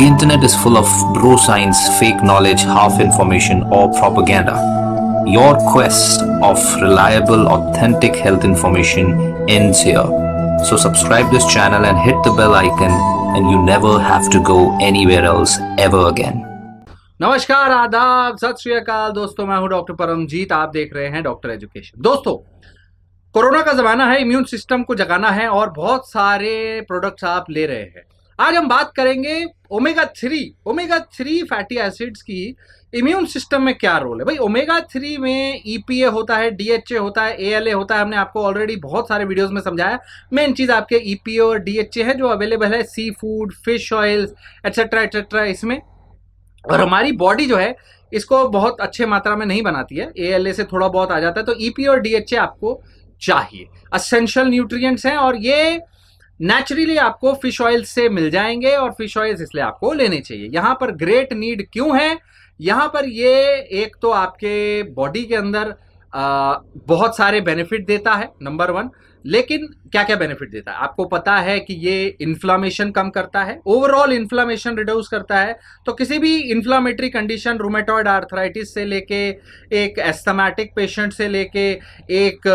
The internet is full of bro science, fake knowledge, half information or propaganda. Your quest of reliable, authentic health information ends here. So subscribe this channel and hit the bell icon and you never have to go anywhere else ever again. Namaskar, आदाब सत श्री अकाल दोस्तों मैं हूं doctor Paramjit आप देख रहे हैं डॉक्टर एजुकेशन दोस्तों कोरोना का ज़माना है इम्यून सिस्टम को जगाना है और बहुत सारे प्रोडक्ट्स आप ले रहे आज हम बात करेंगे omega three omega three fatty acids की इम्यून सिस्टम में क्या रोल है भाई ओमेगा थ्री में ईपीए e होता है डीएचए होता है एएलए होता है हमने आपको ऑलरेडी बहुत सारे वीडियोस में समझाया मेन चीज़ आपके ईपीए e और डीएचए है जो अवेलेबल है seafood fish oils etcetera etcetera इसमें और हमारी बॉडी जो है इसको बहुत अच्छे मात्रा में नहीं बनाती है एएलए से थोड़ा बहुत आ जाता है तो ईपीए e और डीएचए आपको चाहिए असेंशियल न्यूट्रिएंट्स हैं और ये नेचुरली आपको फिश ऑयल से मिल जाएंगे और फिश ऑयल इसलिए आपको लेने चाहिए यहाँ पर ग्रेट नीड क्यों है यहां पर ये एक तो आपके बॉडी के अंदर आ, बहुत सारे बेनिफिट देता है नंबर वन लेकिन क्या क्या बेनिफिट देता है आपको पता है कि ये इन्फ्लामेशन कम करता है ओवरऑल इन्फ्लामेशन रिड्यूस करता है तो किसी भी इन्फ्लामेटरी कंडीशन रोमेटॉइड आर्थराइटिस से लेके एक एस्थमैटिक पेशेंट से लेके एक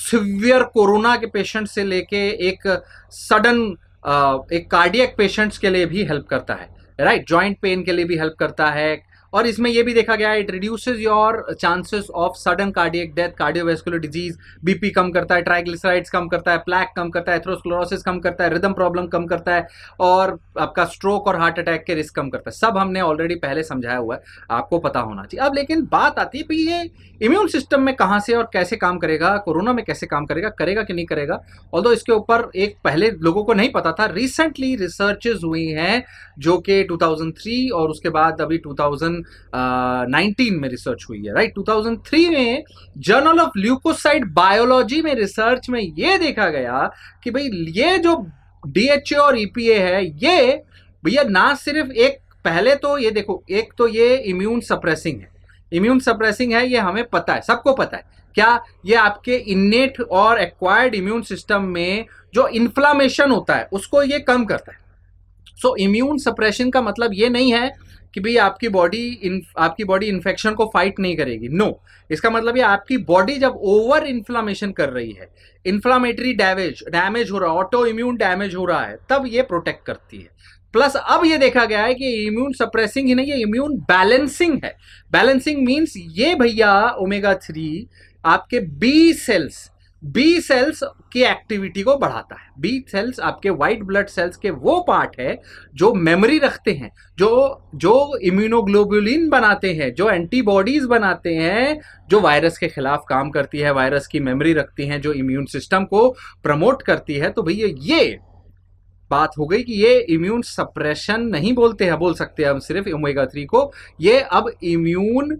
सिवियर uh, कोरोना के पेशेंट से लेके एक सडन uh, एक कार्डियक पेशेंट्स के लिए भी हेल्प करता है राइट ज्वाइंट पेन के लिए भी हेल्प करता है और इसमें यह भी देखा गया है it reduces your chances of sudden cardiac death cardiovascular disease BP कम करता है ट्राइग्लिसराइड्स कम करता है प्लैक कम करता है एथ्रोस्क्लोरोसिस कम करता है रिदम प्रॉब्लम कम करता है और आपका स्ट्रोक और हार्ट अटैक के रिस्क कम करता है सब हमने ऑलरेडी पहले समझाया हुआ है आपको पता होना चाहिए अब लेकिन बात आती है ये इम्यून सिस्टम में कहाँ से और कैसे काम करेगा कोरोना में कैसे काम करेगा करेगा कि नहीं करेगा और इसके ऊपर एक पहले लोगों को नहीं पता था रिसेंटली रिसर्चेज हुई हैं जो कि 2003 और उसके बाद अभी 2000 2019 uh, में रिसर्च हुई है राइट 2003 में जर्नल ऑफ ल्यूकोसाइड बायोलॉजी में रिसर्च में ये देखा गया कि भाई ये जो डीएचए और ईपीए e है ये भैया ना सिर्फ एक पहले तो ये देखो एक तो ये इम्यून सप्रेसिंग है इम्यून सप्रेसिंग है ये हमें पता है सबको पता है क्या ये आपके इन्नेट और एक्वायर्ड इम्यून सिस्टम में जो इन्फ्लामेशन होता है उसको ये कम करता है सो इम्यून सप्रेशन का मतलब ये नहीं है कि भाई आपकी बॉडी आपकी बॉडी इन्फेक्शन को फाइट नहीं करेगी नो no. इसका मतलब ये आपकी बॉडी जब ओवर इन्फ्लामेशन कर रही है इन्फ्लामेटरी डैमेज डैमेज हो रहा है ऑटो इम्यून डैमेज हो रहा है तब ये प्रोटेक्ट करती है प्लस अब ये देखा गया है कि इम्यून सप्रेसिंग ही नहीं है इम्यून बैलेंसिंग है बैलेंसिंग मीन्स ये भैया ओमेगा थ्री आपके बी सेल्स बी सेल्स की एक्टिविटी को बढ़ाता है बी सेल्स आपके व्हाइट ब्लड सेल्स के वो पार्ट है जो मेमोरी रखते हैं जो जो इम्यूनोग्लोबुलिन बनाते हैं जो एंटीबॉडीज बनाते हैं जो वायरस के खिलाफ काम करती है वायरस की मेमोरी रखती हैं जो इम्यून सिस्टम को प्रमोट करती है तो भैया ये बात हो गई कि ये इम्यून सप्रेशन नहीं बोलते हैं बोल सकते हैं हम सिर्फ ओमेगा थ्री को ये अब इम्यून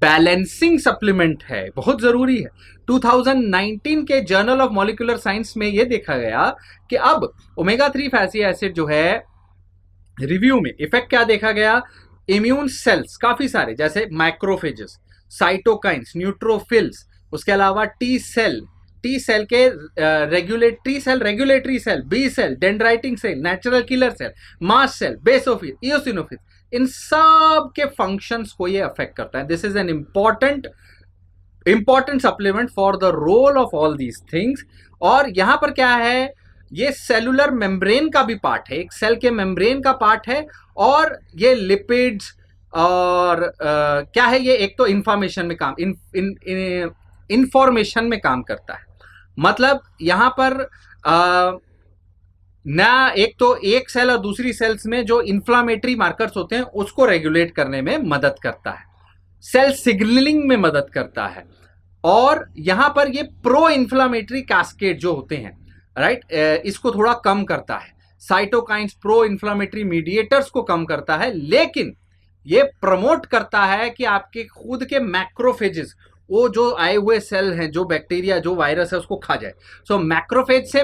बैलेंसिंग सप्लीमेंट है बहुत ज़रूरी है 2019 के जर्नल ऑफ मॉलिकुलर साइंस में यह देखा गया कि अब ओमेगा थ्री फैसी एसिड जो है रिव्यू में इफेक्ट क्या देखा गया इम्यून सेल्स काफ़ी सारे जैसे माइक्रोफेजेस साइटोकाइंस न्यूट्रोफिल्स उसके अलावा टी सेल टी सेल के regulatory cell regulatory cell B cell dendritic cell natural killer cell mast cell basophil eosinophil इन सब के फंक्शंस को ये अफेक्ट करता है this is an important important supplement for the role of all these things और यहाँ पर क्या है ये सेलुलर मेम्ब्रेन का भी पार्ट है एक सेल के मेम्ब्रेन का पार्ट है और ये लिपिड्स और आ, क्या है ये एक तो इंफॉर्मेशन में काम इंफॉर्मेशन में काम करता है मतलब यहाँ पर आ, ना एक तो एक सेल और दूसरी सेल्स में जो इन्फ्लामेटरी मार्कर्स होते हैं उसको रेगुलेट करने में मदद करता है सेल सिग्नलिंग में मदद करता है और यहां पर ये प्रो इन्फ्लामेटरी कास्केट जो होते हैं राइट इसको थोड़ा कम करता है साइटोकाइंस प्रो इन्फ्लामेटरी मीडिएटर्स को कम करता है लेकिन ये प्रमोट करता है कि आपके खुद के मैक्रोफेजेस वो जो आए हुए सेल हैं जो बैक्टीरिया जो वायरस है उसको खा जाए सो so, मैक्रोफेज से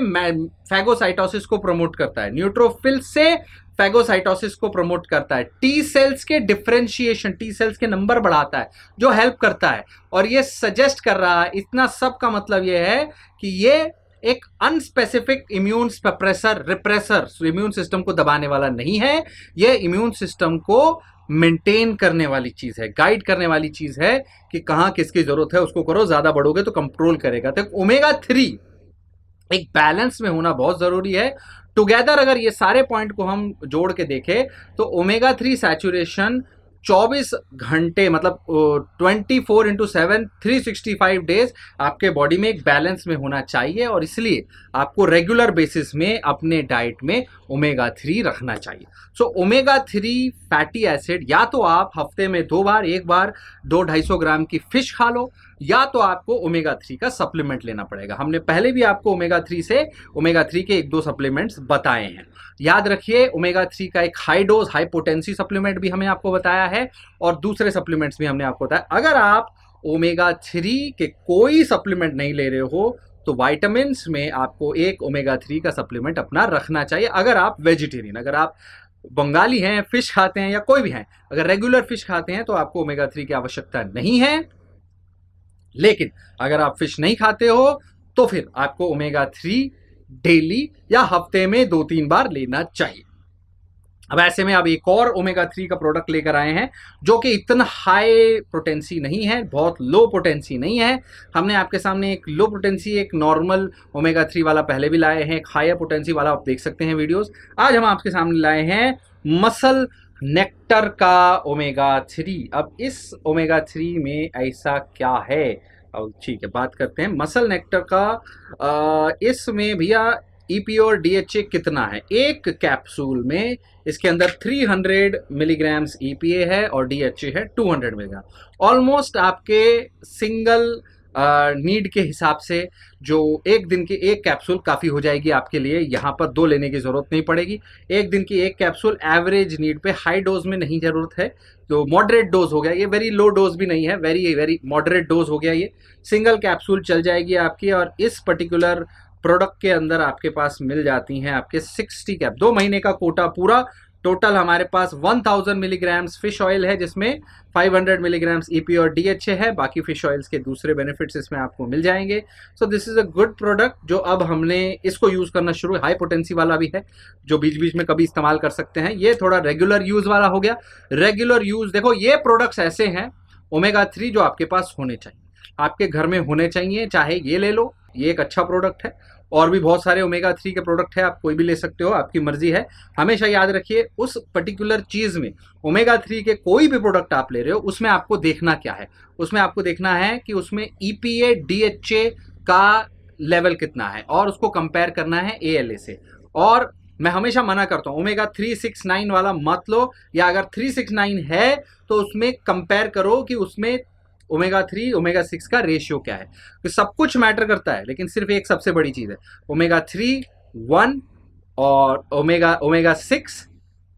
फैगोसाइटोसिस को प्रमोट करता है न्यूट्रोफिल से फैगोसाइटोसिस को प्रमोट करता है टी सेल्स के डिफ्रेंशिएशन टी सेल्स के नंबर बढ़ाता है जो हेल्प करता है और ये सजेस्ट कर रहा है इतना सब का मतलब ये है कि ये एक unspecific immune suppressor repressor immune system को दबाने वाला नहीं है यह इम्यून सिस्टम को मेंटेन करने वाली चीज़ है गाइड करने वाली चीज़ है कि कहां किसकी ज़रूरत है उसको करो ज़्यादा बढ़ोगे तो कंट्रोल करेगा तो ओमेगा थ्री एक बैलेंस में होना बहुत ज़रूरी है टुगेदर अगर ये सारे पॉइंट को हम जोड़ के देखें तो ओमेगा थ्री सैचुरेशन 24 घंटे मतलब 24 four into seven three days आपके बॉडी में एक बैलेंस में होना चाहिए और इसलिए आपको रेगुलर बेसिस में अपने डाइट में ओमेगा थ्री रखना चाहिए so omega three fatty acid या तो आप हफ्ते में दो बार एक बार दो ढाई सौ ग्राम की फिश खा लो या तो आपको ओमेगा थ्री का सप्लीमेंट लेना पड़ेगा हमने पहले भी आपको ओमेगा थ्री से ओमेगा थ्री के एक दो सप्लीमेंट्स बताए हैं याद रखिए ओमेगा थ्री का एक high dose high potency supplement भी हमें आपको बताया है और दूसरे सप्लीमेंट्स भी हमने आपको बताया अगर आप ओमेगा थ्री के कोई सप्लीमेंट नहीं ले रहे हो तो वाइटामिन में आपको एक ओमेगा थ्री का सप्लीमेंट अपना रखना चाहिए अगर आप वेजिटेरियन अगर आप बंगाली हैं फिश खाते हैं या कोई भी हैं अगर रेगुलर फिश खाते हैं तो आपको ओमेगा थ्री की आवश्यकता नहीं है लेकिन अगर आप फिश नहीं खाते हो तो फिर आपको ओमेगा थ्री डेली या हफ्ते में दो तीन बार लेना चाहिए अब ऐसे में अब एक और ओमेगा थ्री का प्रोडक्ट लेकर आए हैं जो कि इतना हाई प्रोटेंसी नहीं है बहुत लो प्रोटेंसी नहीं है हमने आपके सामने एक लो प्रोटेंसी एक नॉर्मल ओमेगा थ्री वाला पहले भी लाए हैं एक हायर प्रोटेंसी वाला आप देख सकते हैं वीडियोस आज हम आपके सामने लाए हैं मसल नेक्टर का ओमेगा थ्री अब इस ओमेगा थ्री में ऐसा क्या है और ठीक है बात करते हैं मसल नेक्टर का इसमें भैया ई e और डीएचए कितना है एक कैप्सूल में इसके अंदर 300 मिलीग्राम्स ए है और ए है 200 मिलीग्राम ऑलमोस्ट आपके सिंगल नीड के हिसाब से जो एक दिन की एक कैप्सूल काफ़ी हो जाएगी आपके लिए यहाँ पर दो लेने की ज़रूरत नहीं पड़ेगी एक दिन की एक कैप्सूल एवरेज नीड पे हाई डोज में नहीं ज़रूरत है तो मॉडरेट डोज हो गया ये वेरी लो डोज भी नहीं है वेरी वेरी मॉडरेट डोज हो गया ये सिंगल कैप्सूल चल जाएगी आपकी और इस पर्टिकुलर प्रोडक्ट के अंदर आपके पास मिल जाती हैं आपके सिक्सटी कैप दो महीने का कोटा पूरा टोटल हमारे पास 1000 मिलीग्राम्स फिश ऑयल है जिसमें 500 मिलीग्राम्स ईपी e और ए है बाकी फिश ऑयल्स के दूसरे बेनिफिट्स इसमें आपको मिल जाएंगे so this is a good product जो अब हमने इसको यूज़ करना शुरू हाई पोटेंसी वाला भी है जो बीच बीच में कभी इस्तेमाल कर सकते हैं ये थोड़ा रेगुलर यूज़ वाला हो गया रेगुलर यूज़ देखो ये प्रोडक्ट्स ऐसे हैं ओमेगा थ्री जो आपके पास होने चाहिए आपके घर में होने चाहिए चाहे ये ले लो ये एक अच्छा प्रोडक्ट है और भी बहुत सारे ओमेगा थ्री के प्रोडक्ट है आप कोई भी ले सकते हो आपकी मर्जी है हमेशा याद रखिए उस पर्टिकुलर चीज़ में ओमेगा थ्री के कोई भी प्रोडक्ट आप ले रहे हो उसमें आपको देखना क्या है उसमें आपको देखना है कि उसमें E P A D H A का लेवल कितना है और उसको कंपेयर करना है ए एल ए से और मैं हमेशा मना करता हूँ ओमेगा थ्री सिक्स नाइन वाला मत लो या अगर थ्री सिक्स नाइन है तो उसमें कंपेयर करो कि उसमें ओमेगा थ्री ओमेगा सिक्स का रेशियो क्या है तो सब कुछ मैटर करता है लेकिन सिर्फ एक सबसे बड़ी चीज़ है ओमेगा थ्री वन और ओमेगा ओमेगा सिक्स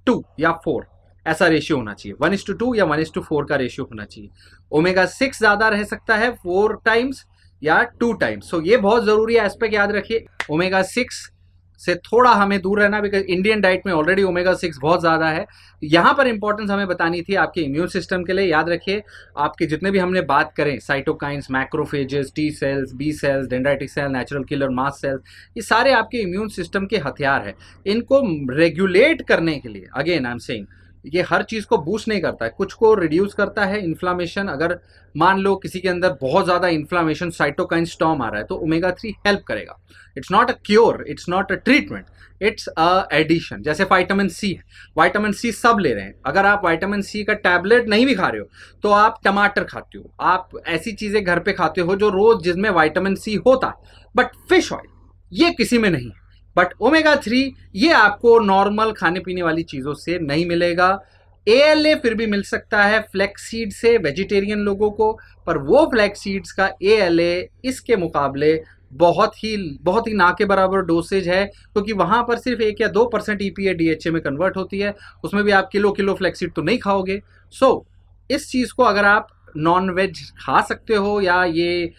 टू या फोर ऐसा रेशियो होना चाहिए one is to two two one is to four का रेशियो होना चाहिए ओमेगा सिक्स ज़्यादा रह सकता है फोर टाइम्स या टू टाइम्स सो ये बहुत ज़रूरी है एस्पेक्ट याद रखिए ओमेगा सिक्स से थोड़ा हमें दूर रहना बिकॉज इंडियन डाइट में ऑलरेडी ओमेगा सिक्स बहुत ज़्यादा है यहाँ पर इंपॉर्टेंस हमें बतानी थी आपके इम्यून सिस्टम के लिए याद रखिए आपके जितने भी हमने बात करें cytokines macrophages T cells B cells dendritic cell natural killer mast cells ये सारे आपके इम्यून सिस्टम के हथियार हैं इनको रेगुलेट करने के लिए अगेन आई एम सेइंग ये हर चीज़ को बूस्ट नहीं करता है कुछ को रिड्यूस करता है इन्फ्लामेशन अगर मान लो किसी के अंदर बहुत ज़्यादा इन्फ्लामेशन साइटोकाइन स्टॉम आ रहा है तो ओमेगा थ्री हेल्प करेगा it's not a cure it's not a treatment it's a addition जैसे वाइटामिन सी है वाइटामिन सी सब ले रहे हैं अगर आप वाइटामिन सी का टैबलेट नहीं भी खा रहे हो तो आप टमाटर खाते हो आप ऐसी चीज़ें घर पर खाते हो जो रोज़ जिसमें वाइटामिन सी होता बट फिश ऑयल ये किसी में नहीं है बट ओमेगा थ्री ये आपको नॉर्मल खाने पीने वाली चीज़ों से नहीं मिलेगा ए फिर भी मिल सकता है फ्लैक्सीड से वेजिटेरियन लोगों को पर वो फ्लैक्सीड्स का ए इसके मुकाबले बहुत ही बहुत ही ना के बराबर डोसेज है क्योंकि वहाँ पर सिर्फ एक या दो percent E P A D H A में कन्वर्ट होती है उसमें भी आप किलो किलो फ्लैक्सीड तो नहीं खाओगे सो so, इस चीज़ को अगर आप नॉन वेज खा सकते हो या ये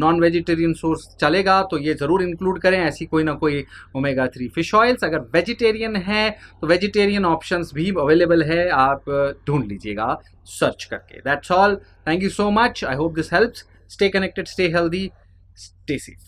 नॉन वेजिटेरियन सोर्स चलेगा तो ये ज़रूर इंक्लूड करें ऐसी कोई ना कोई ओमेगा थ्री फिश ऑयल्स अगर वेजिटेरियन है तो वेजिटेरियन ऑप्शंस भी अवेलेबल है आप ढूंढ लीजिएगा सर्च करके that's all thank you so much I hope this helps stay connected stay healthy stay safe